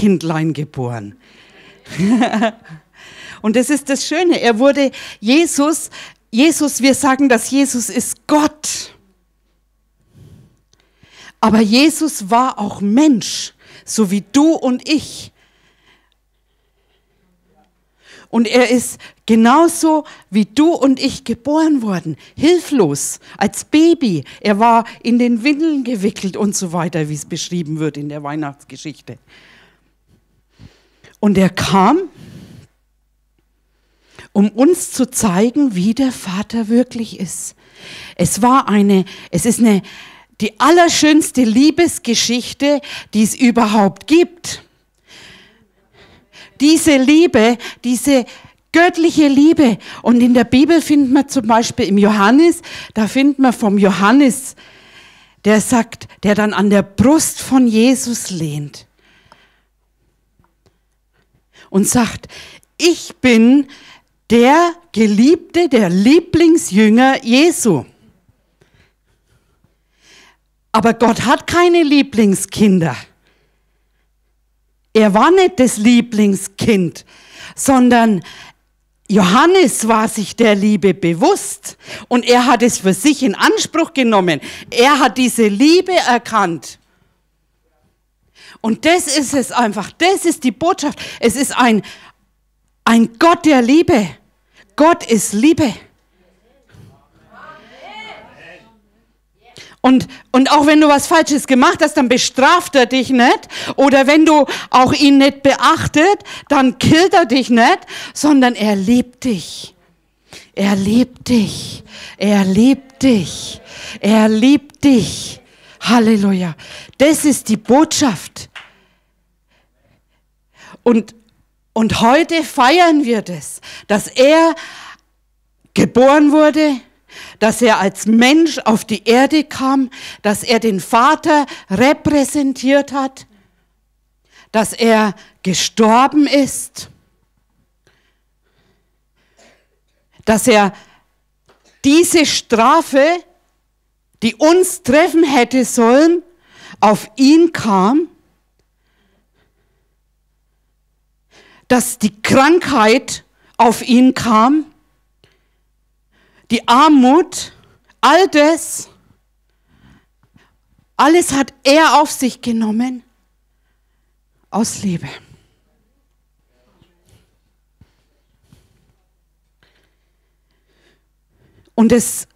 Kindlein geboren. Und das ist das Schöne. Er wurde Jesus, Jesus, wir sagen, dass Jesus ist Gott. Aber Jesus war auch Mensch, so wie du und ich. Und er ist genauso wie du und ich geboren worden, hilflos, als Baby. Er war in den Windeln gewickelt und so weiter, wie es beschrieben wird in der Weihnachtsgeschichte. Und er kam, um uns zu zeigen, wie der Vater wirklich ist. Es war eine, es ist eine, die allerschönste Liebesgeschichte, die es überhaupt gibt. Diese Liebe, diese göttliche Liebe. Und in der Bibel findet man zum Beispiel im Johannes, da findet man vom Johannes, der sagt, der dann an der Brust von Jesus lehnt und sagt, ich bin der Geliebte, der Lieblingsjünger Jesu. Aber Gott hat keine Lieblingskinder. Er war nicht das Lieblingskind, sondern Johannes war sich der Liebe bewusst und er hat es für sich in Anspruch genommen. Er hat diese Liebe erkannt. Und das ist es einfach. Das ist die Botschaft. Es ist ein, ein Gott der Liebe. Gott ist Liebe. Und, und auch wenn du was Falsches gemacht hast, dann bestraft er dich nicht. Oder wenn du auch ihn nicht beachtet, dann killt er dich nicht, sondern er liebt dich. Er liebt dich. Er liebt dich. Er liebt dich. Halleluja. Das ist die Botschaft. Und, und heute feiern wir das, dass er geboren wurde, dass er als Mensch auf die Erde kam, dass er den Vater repräsentiert hat, dass er gestorben ist, dass er diese Strafe, die uns treffen hätte sollen, auf ihn kam dass die Krankheit auf ihn kam, die Armut, all das, alles hat er auf sich genommen aus Liebe. Und das,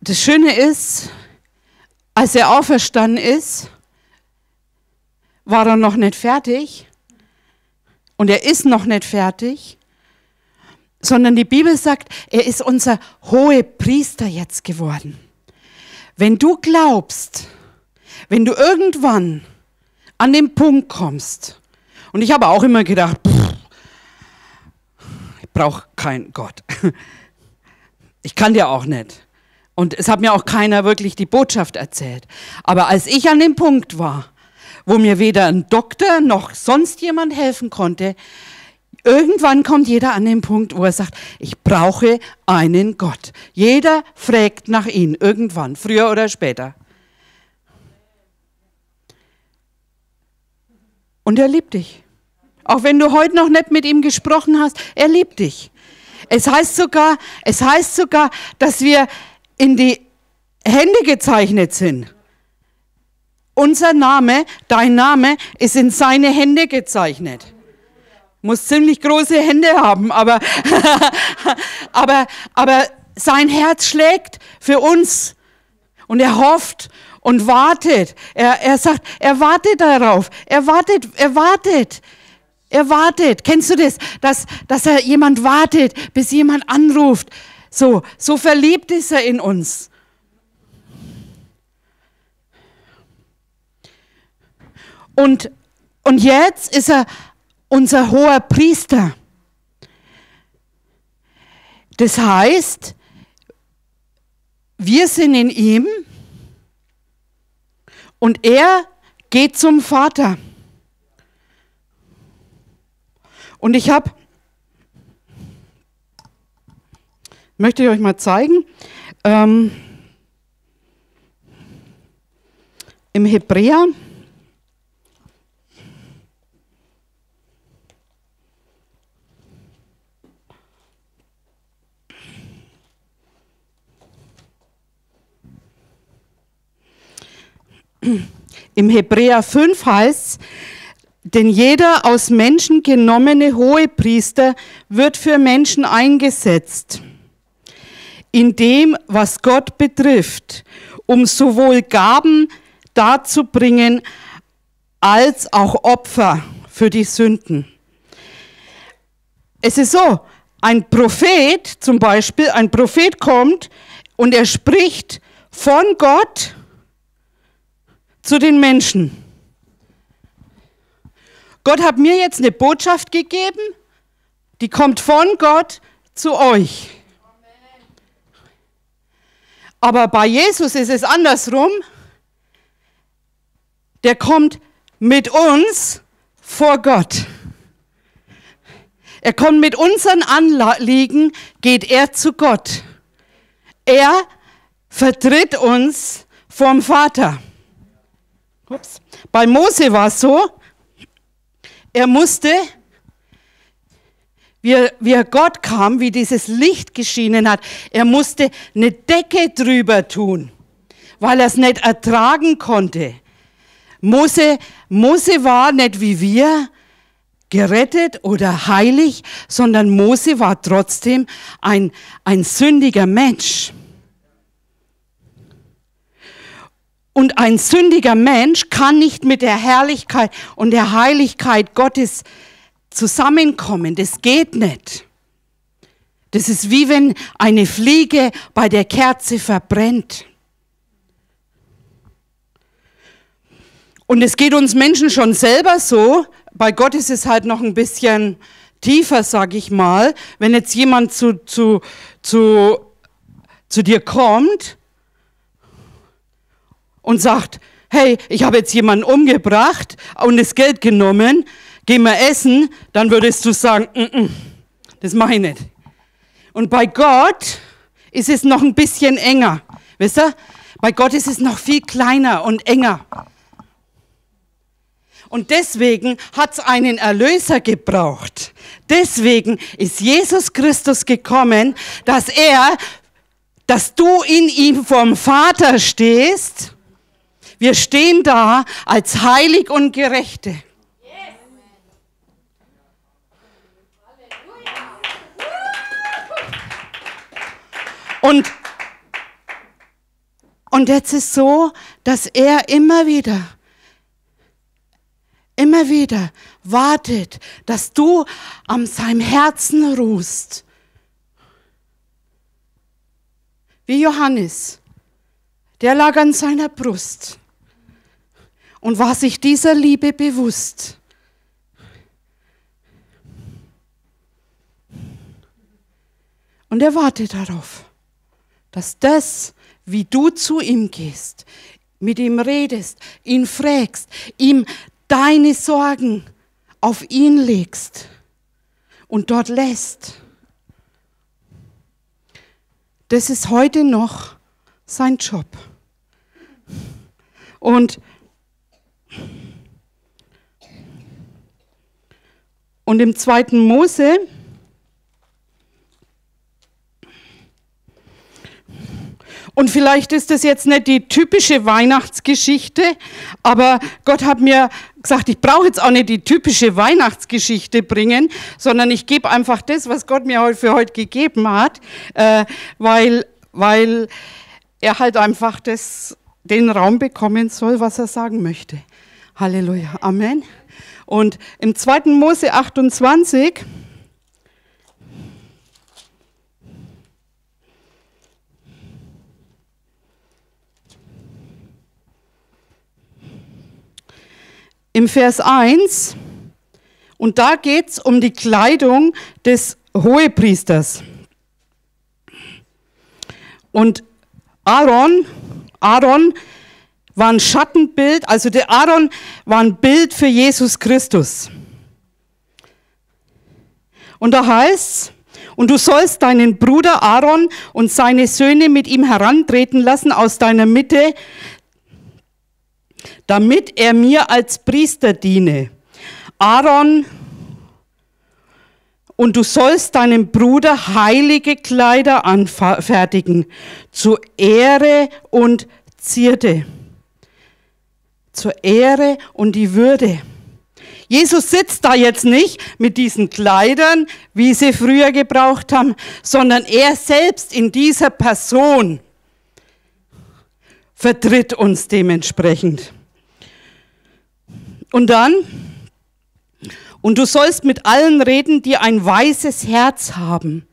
das Schöne ist, als er auferstanden ist, war er noch nicht fertig und er ist noch nicht fertig, sondern die Bibel sagt, er ist unser hohe Priester jetzt geworden. Wenn du glaubst, wenn du irgendwann an den Punkt kommst, und ich habe auch immer gedacht, pff, ich brauche keinen Gott. Ich kann dir auch nicht. Und es hat mir auch keiner wirklich die Botschaft erzählt. Aber als ich an dem Punkt war, wo mir weder ein Doktor noch sonst jemand helfen konnte, irgendwann kommt jeder an den Punkt, wo er sagt, ich brauche einen Gott. Jeder fragt nach ihm, irgendwann, früher oder später. Und er liebt dich. Auch wenn du heute noch nicht mit ihm gesprochen hast, er liebt dich. Es heißt sogar, es heißt sogar, dass wir in die Hände gezeichnet sind. Unser Name, dein Name ist in seine Hände gezeichnet. Muss ziemlich große Hände haben, aber, aber, aber sein Herz schlägt für uns und er hofft und wartet. Er, er sagt, er wartet darauf. Er wartet, er wartet. Er wartet. Kennst du das? Dass, dass er jemand wartet, bis jemand anruft. So, so verliebt ist er in uns. Und, und jetzt ist er unser hoher Priester. Das heißt, wir sind in ihm und er geht zum Vater. Und ich habe, möchte ich euch mal zeigen, ähm, im Hebräer Im Hebräer 5 heißt denn jeder aus Menschen genommene Hohepriester wird für Menschen eingesetzt, in dem, was Gott betrifft, um sowohl Gaben darzubringen, als auch Opfer für die Sünden. Es ist so, ein Prophet zum Beispiel, ein Prophet kommt und er spricht von Gott zu den Menschen. Gott hat mir jetzt eine Botschaft gegeben, die kommt von Gott zu euch. Aber bei Jesus ist es andersrum. Der kommt mit uns vor Gott. Er kommt mit unseren Anliegen, geht er zu Gott. Er vertritt uns vom Vater ups, bei Mose war es so, er musste, wie, wie Gott kam, wie dieses Licht geschienen hat, er musste eine Decke drüber tun, weil er es nicht ertragen konnte. Mose, Mose war nicht wie wir gerettet oder heilig, sondern Mose war trotzdem ein, ein sündiger Mensch. Und ein sündiger Mensch kann nicht mit der Herrlichkeit und der Heiligkeit Gottes zusammenkommen. Das geht nicht. Das ist wie wenn eine Fliege bei der Kerze verbrennt. Und es geht uns Menschen schon selber so. Bei Gott ist es halt noch ein bisschen tiefer, sag ich mal. Wenn jetzt jemand zu, zu, zu, zu dir kommt und sagt, hey, ich habe jetzt jemanden umgebracht und das Geld genommen, geh mal essen, dann würdest du sagen, N mm, -n, mm, das mache ich nicht. Und bei Gott ist es noch ein bisschen enger. Wisst ihr? Bei Gott ist es noch viel kleiner und enger. Und deswegen hat es einen Erlöser gebraucht. Deswegen ist Jesus Christus gekommen, dass er, dass du in ihm vom Vater stehst wir stehen da als heilig und gerechte. Und, und jetzt ist so, dass er immer wieder, immer wieder wartet, dass du an seinem Herzen ruhst. Wie Johannes, der lag an seiner Brust und war sich dieser Liebe bewusst. Und er wartet darauf, dass das, wie du zu ihm gehst, mit ihm redest, ihn fragst, ihm deine Sorgen auf ihn legst und dort lässt. Das ist heute noch sein Job. Und Und im zweiten Mose Und vielleicht ist das jetzt nicht die typische Weihnachtsgeschichte, aber Gott hat mir gesagt, ich brauche jetzt auch nicht die typische Weihnachtsgeschichte bringen, sondern ich gebe einfach das, was Gott mir für heute gegeben hat, äh, weil, weil er halt einfach das, den Raum bekommen soll, was er sagen möchte. Halleluja. Amen. Und im 2. Mose 28, im Vers 1, und da geht es um die Kleidung des Hohepriesters. Und Aaron, Aaron war ein Schattenbild, also der Aaron war ein Bild für Jesus Christus. Und da heißt und du sollst deinen Bruder Aaron und seine Söhne mit ihm herantreten lassen aus deiner Mitte, damit er mir als Priester diene. Aaron, und du sollst deinem Bruder heilige Kleider anfertigen, zu Ehre und Zierde zur Ehre und die Würde. Jesus sitzt da jetzt nicht mit diesen Kleidern, wie sie früher gebraucht haben, sondern er selbst in dieser Person vertritt uns dementsprechend. Und dann, und du sollst mit allen reden, die ein weißes Herz haben.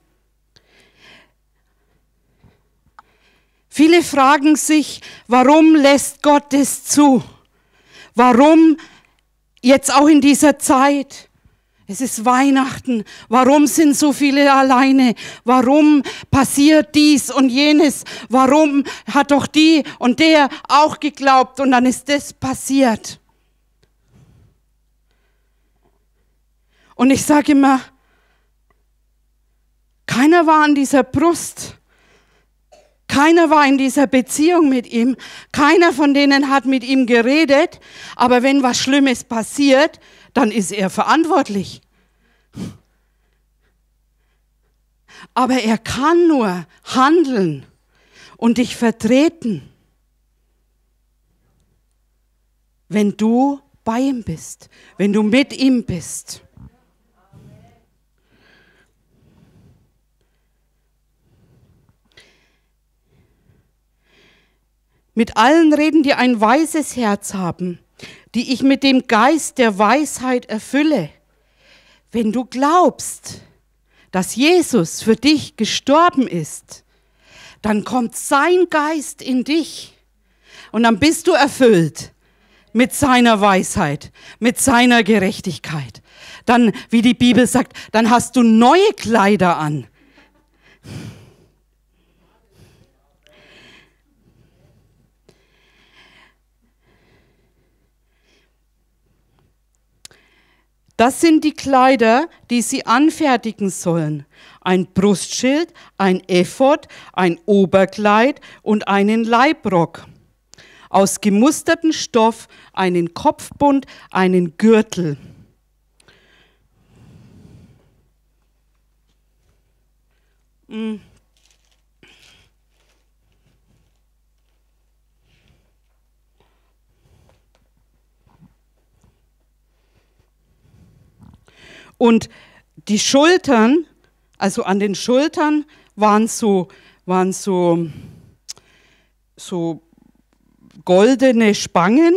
Viele fragen sich, warum lässt Gott es zu? Warum jetzt auch in dieser Zeit? Es ist Weihnachten. Warum sind so viele alleine? Warum passiert dies und jenes? Warum hat doch die und der auch geglaubt und dann ist das passiert? Und ich sage immer, keiner war an dieser Brust keiner war in dieser Beziehung mit ihm. Keiner von denen hat mit ihm geredet. Aber wenn was Schlimmes passiert, dann ist er verantwortlich. Aber er kann nur handeln und dich vertreten, wenn du bei ihm bist, wenn du mit ihm bist. mit allen reden, die ein weises Herz haben, die ich mit dem Geist der Weisheit erfülle. Wenn du glaubst, dass Jesus für dich gestorben ist, dann kommt sein Geist in dich und dann bist du erfüllt mit seiner Weisheit, mit seiner Gerechtigkeit. Dann, wie die Bibel sagt, dann hast du neue Kleider an. Das sind die Kleider, die sie anfertigen sollen. Ein Brustschild, ein Effort, ein Oberkleid und einen Leibrock. Aus gemustertem Stoff einen Kopfbund, einen Gürtel. Hm. Und die Schultern, also an den Schultern waren so, waren so, so goldene Spangen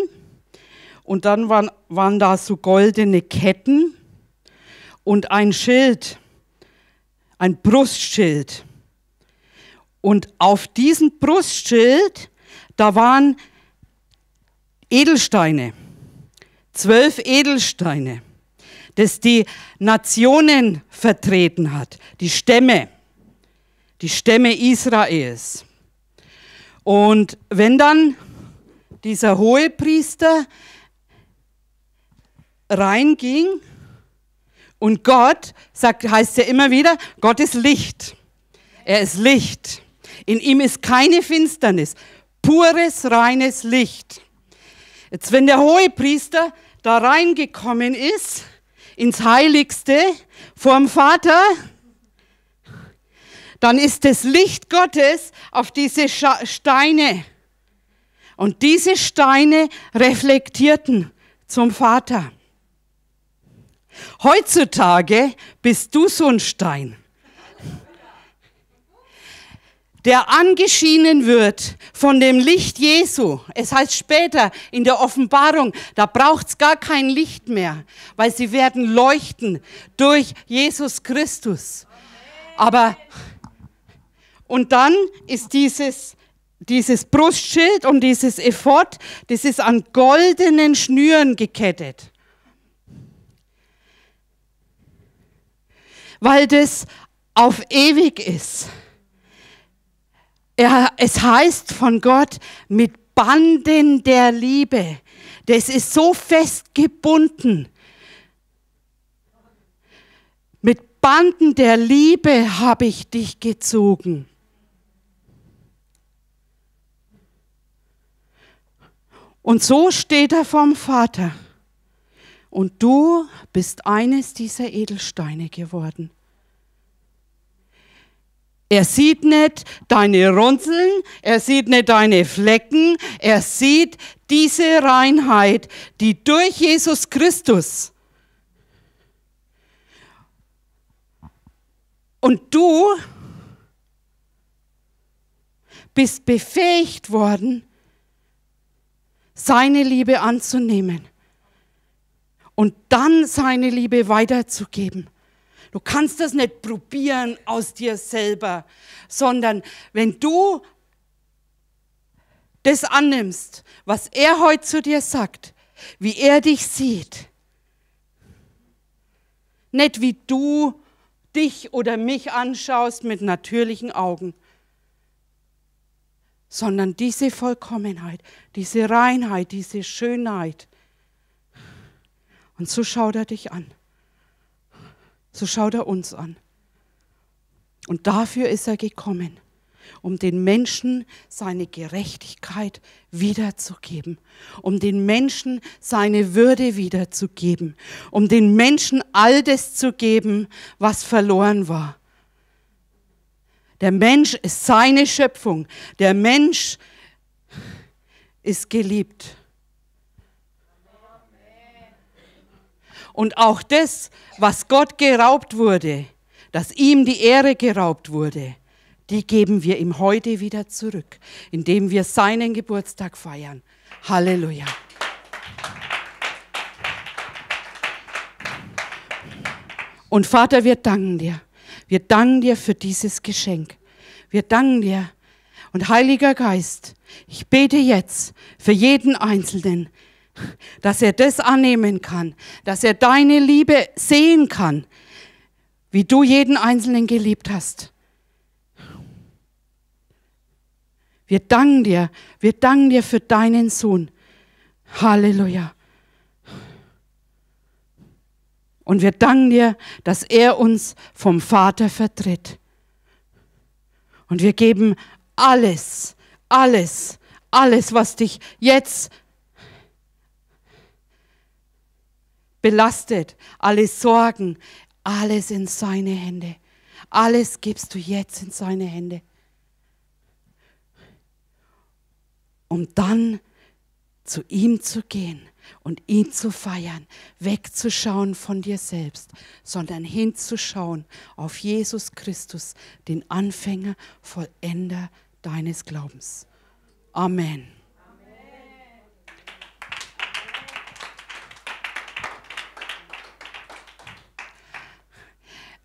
und dann waren, waren da so goldene Ketten und ein Schild, ein Brustschild. Und auf diesem Brustschild, da waren Edelsteine, zwölf Edelsteine das die Nationen vertreten hat, die Stämme, die Stämme Israels. Und wenn dann dieser Hohepriester reinging und Gott, sagt, heißt ja immer wieder, Gott ist Licht. Er ist Licht. In ihm ist keine Finsternis, pures, reines Licht. Jetzt, wenn der Hohepriester da reingekommen ist, ins Heiligste vorm Vater, dann ist das Licht Gottes auf diese Steine. Und diese Steine reflektierten zum Vater. Heutzutage bist du so ein Stein der angeschienen wird von dem Licht Jesu. Es heißt später in der Offenbarung, da braucht's gar kein Licht mehr, weil sie werden leuchten durch Jesus Christus. Aber, und dann ist dieses, dieses Brustschild und dieses Effort, das ist an goldenen Schnüren gekettet. Weil das auf ewig ist. Er, es heißt von Gott mit Banden der Liebe. Das ist so fest gebunden. Mit Banden der Liebe habe ich dich gezogen. Und so steht er vom Vater. Und du bist eines dieser Edelsteine geworden. Er sieht nicht deine Runzeln, er sieht nicht deine Flecken, er sieht diese Reinheit, die durch Jesus Christus. Und du bist befähigt worden, seine Liebe anzunehmen und dann seine Liebe weiterzugeben. Du kannst das nicht probieren aus dir selber, sondern wenn du das annimmst, was er heute zu dir sagt, wie er dich sieht, nicht wie du dich oder mich anschaust mit natürlichen Augen, sondern diese Vollkommenheit, diese Reinheit, diese Schönheit. Und so schaut er dich an so schaut er uns an. Und dafür ist er gekommen, um den Menschen seine Gerechtigkeit wiederzugeben, um den Menschen seine Würde wiederzugeben, um den Menschen all das zu geben, was verloren war. Der Mensch ist seine Schöpfung. Der Mensch ist geliebt. und auch das, was Gott geraubt wurde, dass ihm die Ehre geraubt wurde, die geben wir ihm heute wieder zurück, indem wir seinen Geburtstag feiern. Halleluja. Und Vater, wir danken dir. Wir danken dir für dieses Geschenk. Wir danken dir. Und Heiliger Geist, ich bete jetzt für jeden Einzelnen, dass er das annehmen kann, dass er deine Liebe sehen kann, wie du jeden Einzelnen geliebt hast. Wir danken dir, wir danken dir für deinen Sohn. Halleluja. Und wir danken dir, dass er uns vom Vater vertritt. Und wir geben alles, alles, alles, was dich jetzt belastet, alle Sorgen, alles in seine Hände. Alles gibst du jetzt in seine Hände. Um dann zu ihm zu gehen und ihn zu feiern, wegzuschauen von dir selbst, sondern hinzuschauen auf Jesus Christus, den Anfänger, Vollender deines Glaubens. Amen.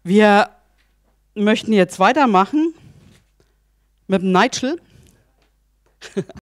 Wir möchten jetzt weitermachen mit dem Nigel.